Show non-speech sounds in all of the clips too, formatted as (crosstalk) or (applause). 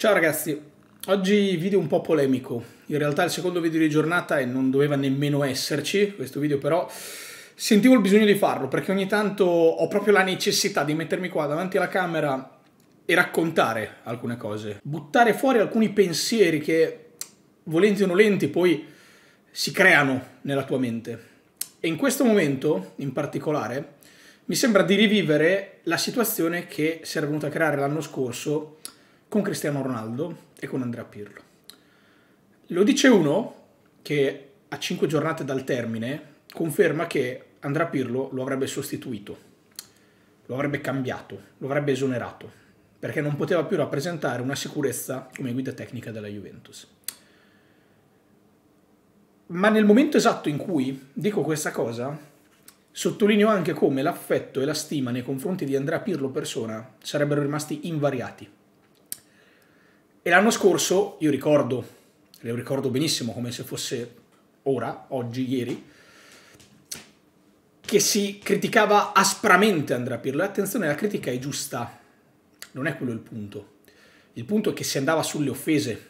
Ciao ragazzi, oggi video un po' polemico, in realtà è il secondo video di giornata e non doveva nemmeno esserci questo video però sentivo il bisogno di farlo perché ogni tanto ho proprio la necessità di mettermi qua davanti alla camera e raccontare alcune cose, buttare fuori alcuni pensieri che volenti o nolenti poi si creano nella tua mente e in questo momento in particolare mi sembra di rivivere la situazione che si era venuta a creare l'anno scorso con Cristiano Ronaldo e con Andrea Pirlo. Lo dice uno che a 5 giornate dal termine conferma che Andrea Pirlo lo avrebbe sostituito, lo avrebbe cambiato, lo avrebbe esonerato, perché non poteva più rappresentare una sicurezza come guida tecnica della Juventus. Ma nel momento esatto in cui dico questa cosa, sottolineo anche come l'affetto e la stima nei confronti di Andrea Pirlo persona sarebbero rimasti invariati e l'anno scorso, io ricordo, le ricordo benissimo come se fosse ora, oggi, ieri, che si criticava aspramente Andrea Pirlo. Attenzione, la critica è giusta, non è quello il punto. Il punto è che si andava sulle offese.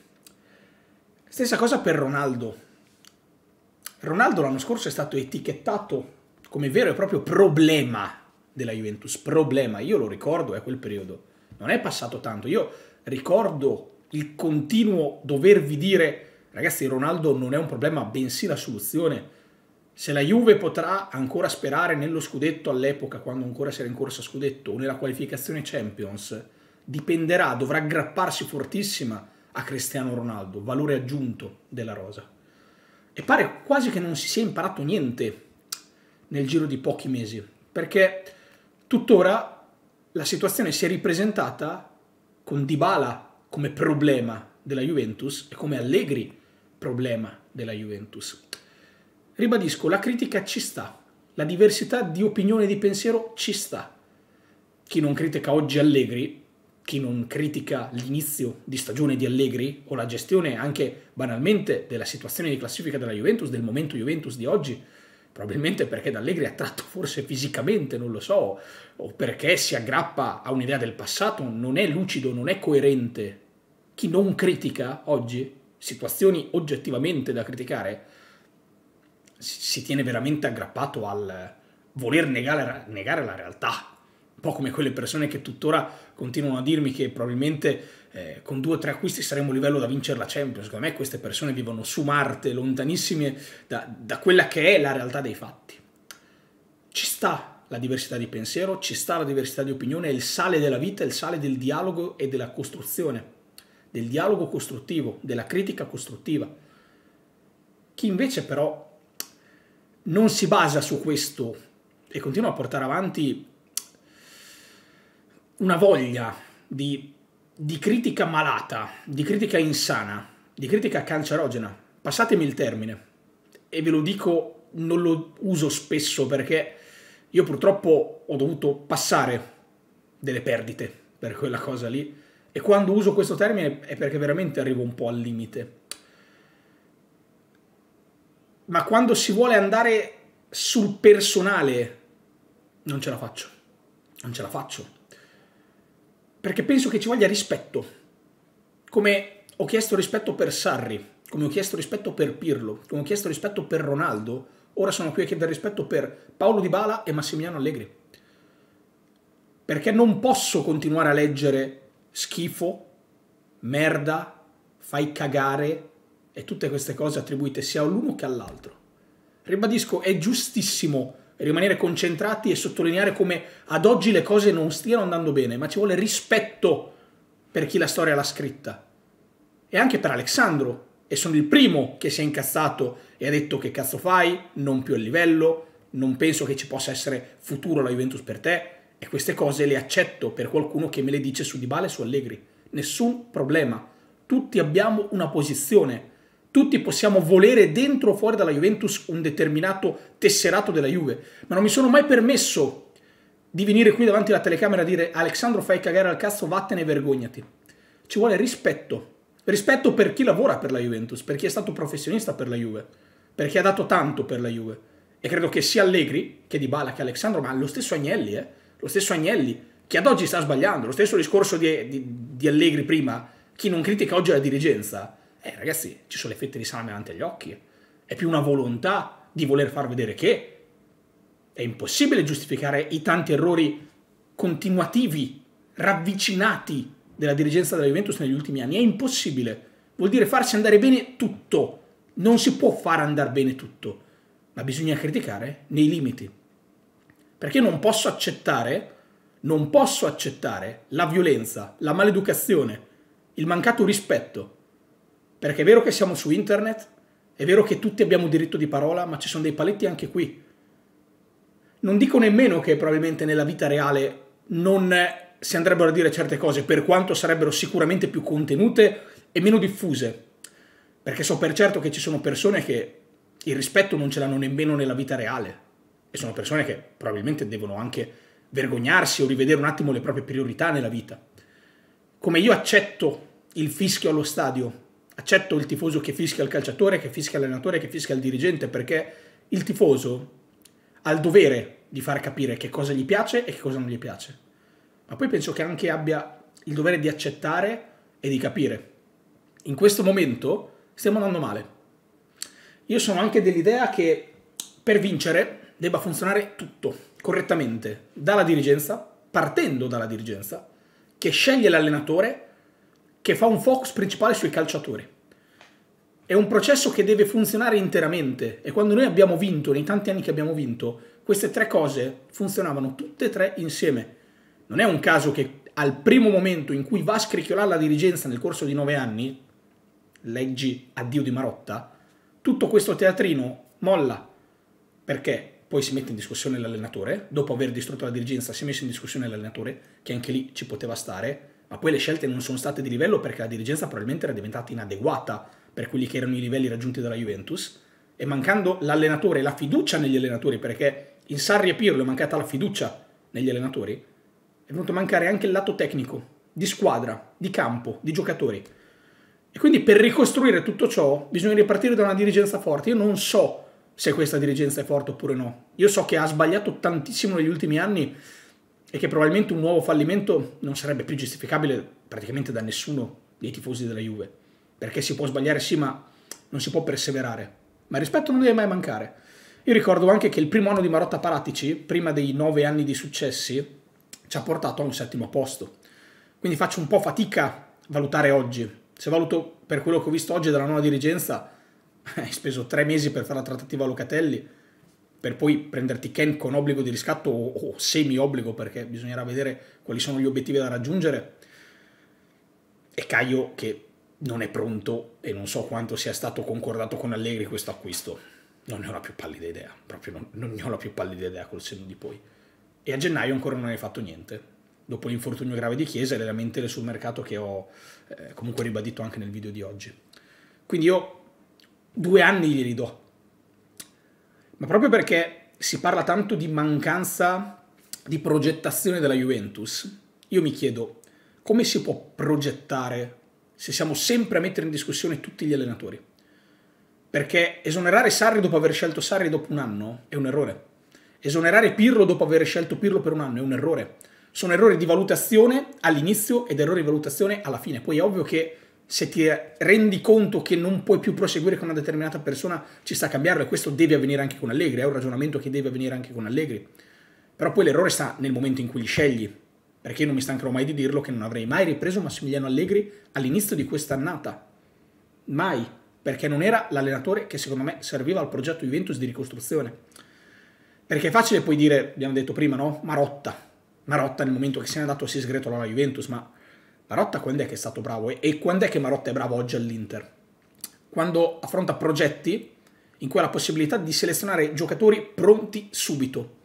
Stessa cosa per Ronaldo. Ronaldo l'anno scorso è stato etichettato come vero e proprio problema della Juventus, problema, io lo ricordo, è quel periodo, non è passato tanto, io ricordo il continuo dovervi dire ragazzi Ronaldo non è un problema bensì la soluzione se la Juve potrà ancora sperare nello scudetto all'epoca quando ancora si era in corsa scudetto o nella qualificazione Champions dipenderà, dovrà aggrapparsi fortissima a Cristiano Ronaldo valore aggiunto della rosa e pare quasi che non si sia imparato niente nel giro di pochi mesi perché tuttora la situazione si è ripresentata con Dybala come problema della Juventus e come Allegri problema della Juventus. Ribadisco, la critica ci sta, la diversità di opinione e di pensiero ci sta. Chi non critica oggi Allegri, chi non critica l'inizio di stagione di Allegri o la gestione anche banalmente della situazione di classifica della Juventus, del momento Juventus di oggi, probabilmente perché D'Allegri è attratto forse fisicamente, non lo so, o perché si aggrappa a un'idea del passato, non è lucido, non è coerente. Chi non critica oggi situazioni oggettivamente da criticare si tiene veramente aggrappato al voler negare, negare la realtà, un po' come quelle persone che tuttora continuano a dirmi che probabilmente eh, con due o tre acquisti saremo a livello da vincere la Champions. Secondo me queste persone vivono su Marte, lontanissime da, da quella che è la realtà dei fatti. Ci sta la diversità di pensiero, ci sta la diversità di opinione, è il sale della vita, è il sale del dialogo e della costruzione, del dialogo costruttivo, della critica costruttiva. Chi invece però non si basa su questo e continua a portare avanti una voglia di, di critica malata, di critica insana, di critica cancerogena. Passatemi il termine. E ve lo dico, non lo uso spesso perché io purtroppo ho dovuto passare delle perdite per quella cosa lì. E quando uso questo termine è perché veramente arrivo un po' al limite. Ma quando si vuole andare sul personale, non ce la faccio. Non ce la faccio perché penso che ci voglia rispetto, come ho chiesto rispetto per Sarri, come ho chiesto rispetto per Pirlo, come ho chiesto rispetto per Ronaldo, ora sono qui a chiedere rispetto per Paolo Di Bala e Massimiliano Allegri. Perché non posso continuare a leggere schifo, merda, fai cagare e tutte queste cose attribuite sia all'uno che all'altro. Ribadisco, è giustissimo rimanere concentrati e sottolineare come ad oggi le cose non stiano andando bene, ma ci vuole rispetto per chi la storia l'ha scritta. E anche per Alessandro. E sono il primo che si è incazzato e ha detto che cazzo fai, non più a livello, non penso che ci possa essere futuro la Juventus per te. E queste cose le accetto per qualcuno che me le dice su Dybala e su Allegri. Nessun problema. Tutti abbiamo una posizione tutti possiamo volere dentro o fuori dalla Juventus un determinato tesserato della Juve, ma non mi sono mai permesso di venire qui davanti alla telecamera a dire Alessandro fai cagare al cazzo, vattene e vergognati. Ci vuole rispetto. Rispetto per chi lavora per la Juventus, per chi è stato professionista per la Juve, per chi ha dato tanto per la Juve. E credo che sia Allegri, che Di Bala, che Alessandro, ma lo stesso Agnelli, eh? lo stesso Agnelli, che ad oggi sta sbagliando, lo stesso discorso di, di, di Allegri prima, chi non critica oggi la dirigenza eh ragazzi, ci sono le fette di salame davanti agli occhi. È più una volontà di voler far vedere che è impossibile giustificare i tanti errori continuativi, ravvicinati della dirigenza della Juventus negli ultimi anni. È impossibile. Vuol dire farsi andare bene tutto. Non si può far andare bene tutto, ma bisogna criticare nei limiti. Perché non posso accettare, non posso accettare la violenza, la maleducazione, il mancato rispetto, perché è vero che siamo su internet, è vero che tutti abbiamo diritto di parola, ma ci sono dei paletti anche qui. Non dico nemmeno che probabilmente nella vita reale non si andrebbero a dire certe cose, per quanto sarebbero sicuramente più contenute e meno diffuse. Perché so per certo che ci sono persone che il rispetto non ce l'hanno nemmeno nella vita reale. E sono persone che probabilmente devono anche vergognarsi o rivedere un attimo le proprie priorità nella vita. Come io accetto il fischio allo stadio accetto il tifoso che fischia il calciatore, che fischia l'allenatore, che fischia il dirigente, perché il tifoso ha il dovere di far capire che cosa gli piace e che cosa non gli piace. Ma poi penso che anche abbia il dovere di accettare e di capire. In questo momento stiamo andando male. Io sono anche dell'idea che per vincere debba funzionare tutto correttamente, dalla dirigenza, partendo dalla dirigenza, che sceglie l'allenatore che fa un focus principale sui calciatori. È un processo che deve funzionare interamente e quando noi abbiamo vinto, nei tanti anni che abbiamo vinto, queste tre cose funzionavano tutte e tre insieme. Non è un caso che al primo momento in cui va a scricchiolare la dirigenza nel corso di nove anni, leggi addio di Marotta, tutto questo teatrino molla perché poi si mette in discussione l'allenatore, dopo aver distrutto la dirigenza si è messo in discussione l'allenatore, che anche lì ci poteva stare, ma poi le scelte non sono state di livello perché la dirigenza probabilmente era diventata inadeguata per quelli che erano i livelli raggiunti dalla Juventus e mancando l'allenatore e la fiducia negli allenatori perché in Sarri e Pirlo è mancata la fiducia negli allenatori è venuto a mancare anche il lato tecnico di squadra, di campo, di giocatori e quindi per ricostruire tutto ciò bisogna ripartire da una dirigenza forte io non so se questa dirigenza è forte oppure no io so che ha sbagliato tantissimo negli ultimi anni e che probabilmente un nuovo fallimento non sarebbe più giustificabile praticamente da nessuno dei tifosi della Juve, perché si può sbagliare sì, ma non si può perseverare. Ma il rispetto non deve mai mancare. Io ricordo anche che il primo anno di Marotta Paratici, prima dei nove anni di successi, ci ha portato a un settimo posto. Quindi faccio un po' fatica a valutare oggi. Se valuto per quello che ho visto oggi dalla nuova dirigenza, (laughs) hai speso tre mesi per fare la trattativa a Locatelli, per poi prenderti Ken con obbligo di riscatto o, o semi-obbligo perché bisognerà vedere quali sono gli obiettivi da raggiungere e Caio che non è pronto e non so quanto sia stato concordato con Allegri questo acquisto. Non ne ho la più pallida idea, proprio non, non ne ho la più pallida idea col senno di poi. E a gennaio ancora non hai fatto niente. Dopo l'infortunio grave di Chiesa e le lamentele sul mercato che ho eh, comunque ribadito anche nel video di oggi. Quindi io due anni glieli do ma proprio perché si parla tanto di mancanza di progettazione della Juventus, io mi chiedo come si può progettare se siamo sempre a mettere in discussione tutti gli allenatori? Perché esonerare Sarri dopo aver scelto Sarri dopo un anno è un errore. Esonerare Pirlo dopo aver scelto Pirlo per un anno è un errore. Sono errori di valutazione all'inizio ed errori di valutazione alla fine. Poi è ovvio che se ti rendi conto che non puoi più proseguire con una determinata persona, ci sta a cambiarlo e questo deve avvenire anche con Allegri, è un ragionamento che deve avvenire anche con Allegri. Però poi l'errore sta nel momento in cui li scegli, perché io non mi stancherò mai di dirlo che non avrei mai ripreso Massimiliano Allegri all'inizio di quest'annata. Mai, perché non era l'allenatore che secondo me serviva al progetto Juventus di ricostruzione. Perché è facile poi dire, abbiamo detto prima, no? Marotta. Marotta nel momento che se è andato si è sgretola la Juventus, ma Marotta quando è che è stato bravo? E quando è che Marotta è bravo oggi all'Inter? Quando affronta progetti in cui ha la possibilità di selezionare giocatori pronti subito.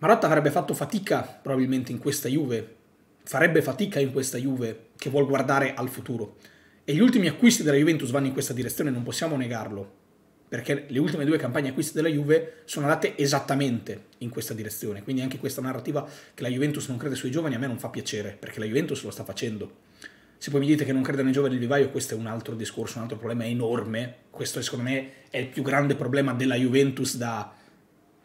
Marotta avrebbe fatto fatica probabilmente in questa Juve, farebbe fatica in questa Juve che vuol guardare al futuro. E gli ultimi acquisti della Juventus vanno in questa direzione, non possiamo negarlo perché le ultime due campagne acquiste della Juve sono andate esattamente in questa direzione, quindi anche questa narrativa che la Juventus non crede sui giovani a me non fa piacere, perché la Juventus lo sta facendo. Se poi mi dite che non crede nei giovani del vivaio, questo è un altro discorso, un altro problema enorme, questo secondo me è il più grande problema della Juventus da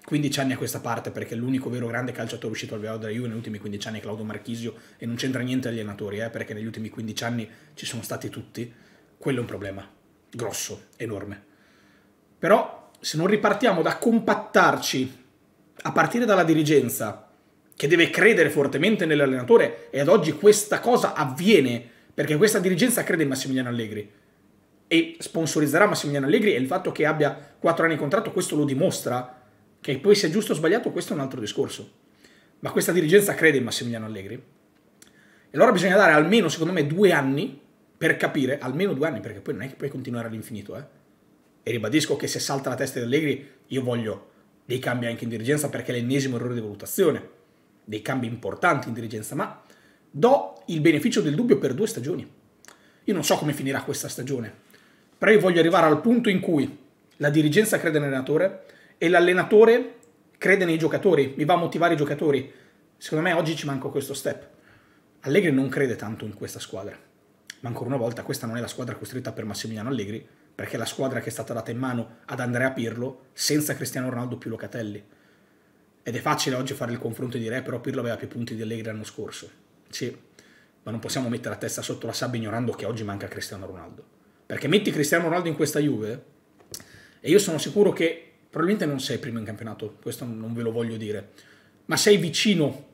15 anni a questa parte, perché l'unico vero grande calciatore uscito al vivaio della Juve negli ultimi 15 anni è Claudio Marchisio, e non c'entra niente agli allenatori, eh, perché negli ultimi 15 anni ci sono stati tutti, quello è un problema grosso, enorme. Però se non ripartiamo da compattarci a partire dalla dirigenza, che deve credere fortemente nell'allenatore, e ad oggi questa cosa avviene, perché questa dirigenza crede in Massimiliano Allegri e sponsorizzerà Massimiliano Allegri e il fatto che abbia 4 anni di contratto questo lo dimostra, che poi sia giusto o sbagliato questo è un altro discorso. Ma questa dirigenza crede in Massimiliano Allegri. E allora bisogna dare almeno, secondo me, due anni per capire, almeno due anni, perché poi non è che puoi continuare all'infinito, eh e ribadisco che se salta la testa di Allegri, io voglio dei cambi anche in dirigenza perché è l'ennesimo errore di valutazione, dei cambi importanti in dirigenza, ma do il beneficio del dubbio per due stagioni. Io non so come finirà questa stagione, però io voglio arrivare al punto in cui la dirigenza crede nell'allenatore e l'allenatore crede nei giocatori, mi va a motivare i giocatori. Secondo me oggi ci manca questo step. Allegri non crede tanto in questa squadra, ma ancora una volta questa non è la squadra costruita per Massimiliano Allegri, perché la squadra che è stata data in mano ad Andrea Pirlo senza Cristiano Ronaldo più Locatelli. Ed è facile oggi fare il confronto e dire, eh, però Pirlo aveva più punti di Allegri l'anno scorso. Sì, ma non possiamo mettere la testa sotto la sabbia ignorando che oggi manca Cristiano Ronaldo. Perché metti Cristiano Ronaldo in questa Juve, e io sono sicuro che probabilmente non sei primo in campionato, questo non ve lo voglio dire, ma sei vicino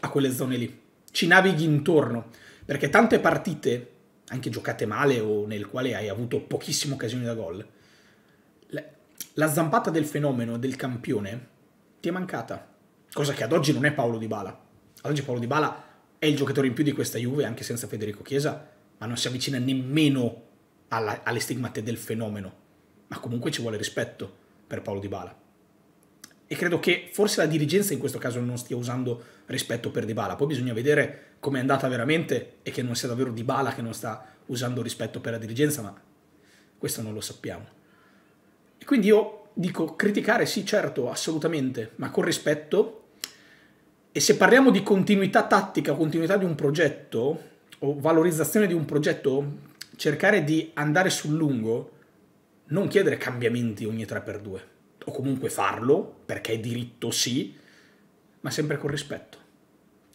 a quelle zone lì, ci navighi intorno, perché tante partite anche giocate male o nel quale hai avuto pochissime occasioni da gol, la zampata del fenomeno, del campione, ti è mancata. Cosa che ad oggi non è Paolo Di Bala. Ad oggi Paolo Di Bala è il giocatore in più di questa Juve, anche senza Federico Chiesa, ma non si avvicina nemmeno alla, alle stigmate del fenomeno. Ma comunque ci vuole rispetto per Paolo Di Bala e credo che forse la dirigenza in questo caso non stia usando rispetto per Dybala. Poi bisogna vedere come è andata veramente e che non sia davvero Dybala che non sta usando rispetto per la dirigenza, ma questo non lo sappiamo. E quindi io dico criticare sì, certo, assolutamente, ma con rispetto. E se parliamo di continuità tattica, continuità di un progetto o valorizzazione di un progetto, cercare di andare sul lungo, non chiedere cambiamenti ogni 3x2 o comunque farlo, perché è diritto sì, ma sempre con rispetto.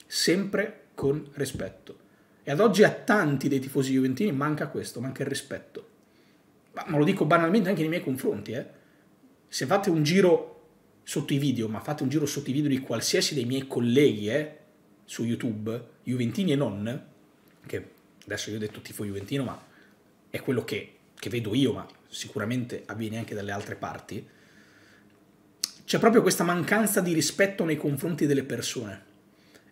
Sempre con rispetto. E ad oggi a tanti dei tifosi juventini manca questo, manca il rispetto. Ma, ma lo dico banalmente anche nei miei confronti, eh. Se fate un giro sotto i video, ma fate un giro sotto i video di qualsiasi dei miei colleghi, eh, su YouTube, juventini e non, che adesso io ho detto tifo juventino, ma è quello che, che vedo io, ma sicuramente avviene anche dalle altre parti, c'è proprio questa mancanza di rispetto nei confronti delle persone.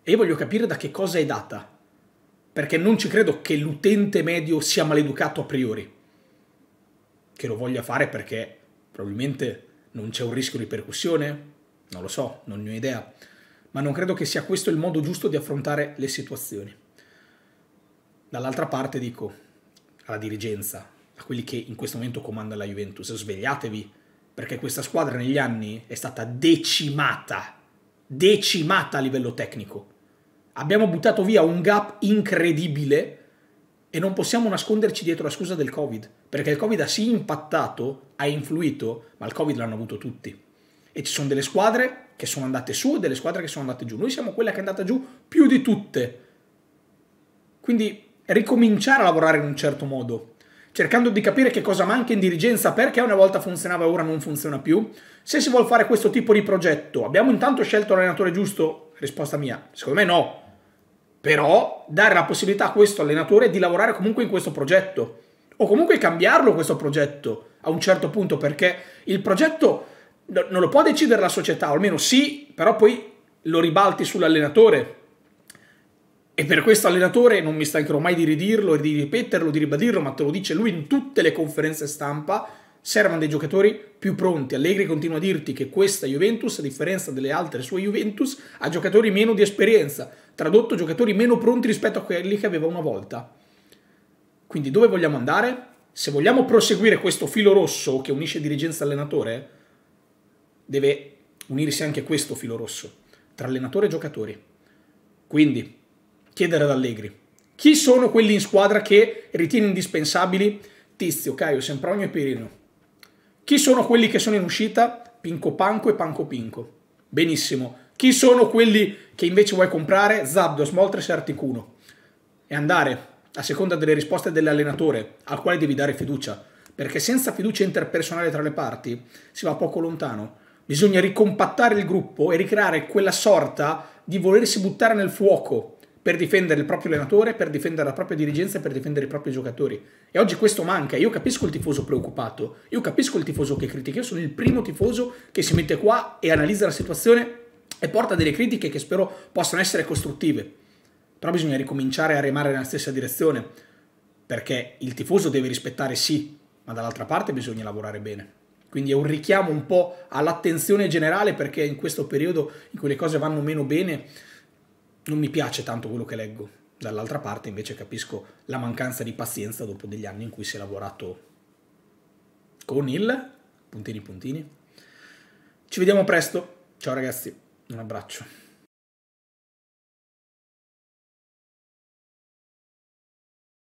E io voglio capire da che cosa è data, perché non ci credo che l'utente medio sia maleducato a priori, che lo voglia fare perché probabilmente non c'è un rischio di percussione, non lo so, non ne ho idea, ma non credo che sia questo il modo giusto di affrontare le situazioni. Dall'altra parte dico alla dirigenza, a quelli che in questo momento comanda la Juventus, svegliatevi perché questa squadra negli anni è stata decimata, decimata a livello tecnico. Abbiamo buttato via un gap incredibile e non possiamo nasconderci dietro la scusa del Covid, perché il Covid ha sì impattato, ha influito, ma il Covid l'hanno avuto tutti. E ci sono delle squadre che sono andate su e delle squadre che sono andate giù. Noi siamo quella che è andata giù più di tutte. Quindi ricominciare a lavorare in un certo modo, cercando di capire che cosa manca in dirigenza, perché una volta funzionava e ora non funziona più. Se si vuole fare questo tipo di progetto, abbiamo intanto scelto l'allenatore giusto? Risposta mia, secondo me no. Però dare la possibilità a questo allenatore di lavorare comunque in questo progetto, o comunque cambiarlo questo progetto a un certo punto, perché il progetto non lo può decidere la società, o almeno sì, però poi lo ribalti sull'allenatore e per questo allenatore non mi stancherò mai di ridirlo e di ripeterlo, di ribadirlo, ma te lo dice lui in tutte le conferenze stampa, servono dei giocatori più pronti. Allegri continua a dirti che questa Juventus, a differenza delle altre sue Juventus, ha giocatori meno di esperienza, tradotto giocatori meno pronti rispetto a quelli che aveva una volta. Quindi dove vogliamo andare? Se vogliamo proseguire questo filo rosso che unisce dirigenza e allenatore, deve unirsi anche questo filo rosso tra allenatore e giocatori. Quindi chiedere ad Allegri. Chi sono quelli in squadra che ritieni indispensabili? Tizio, Caio, Sempronio e Pirino. Chi sono quelli che sono in uscita? Pinco Panco e Panco Pinco. Benissimo. Chi sono quelli che invece vuoi comprare? Zabdos, Moltres e Articuno. E andare, a seconda delle risposte dell'allenatore, al quale devi dare fiducia. Perché senza fiducia interpersonale tra le parti si va poco lontano. Bisogna ricompattare il gruppo e ricreare quella sorta di volersi buttare nel fuoco per difendere il proprio allenatore, per difendere la propria dirigenza per difendere i propri giocatori. E oggi questo manca. Io capisco il tifoso preoccupato, io capisco il tifoso che critica. Io sono il primo tifoso che si mette qua e analizza la situazione e porta delle critiche che spero possano essere costruttive. Però bisogna ricominciare a remare nella stessa direzione, perché il tifoso deve rispettare sì, ma dall'altra parte bisogna lavorare bene. Quindi è un richiamo un po' all'attenzione generale perché in questo periodo in cui le cose vanno meno bene non mi piace tanto quello che leggo. Dall'altra parte invece capisco la mancanza di pazienza dopo degli anni in cui si è lavorato con il puntini puntini. Ci vediamo presto. Ciao ragazzi, un abbraccio.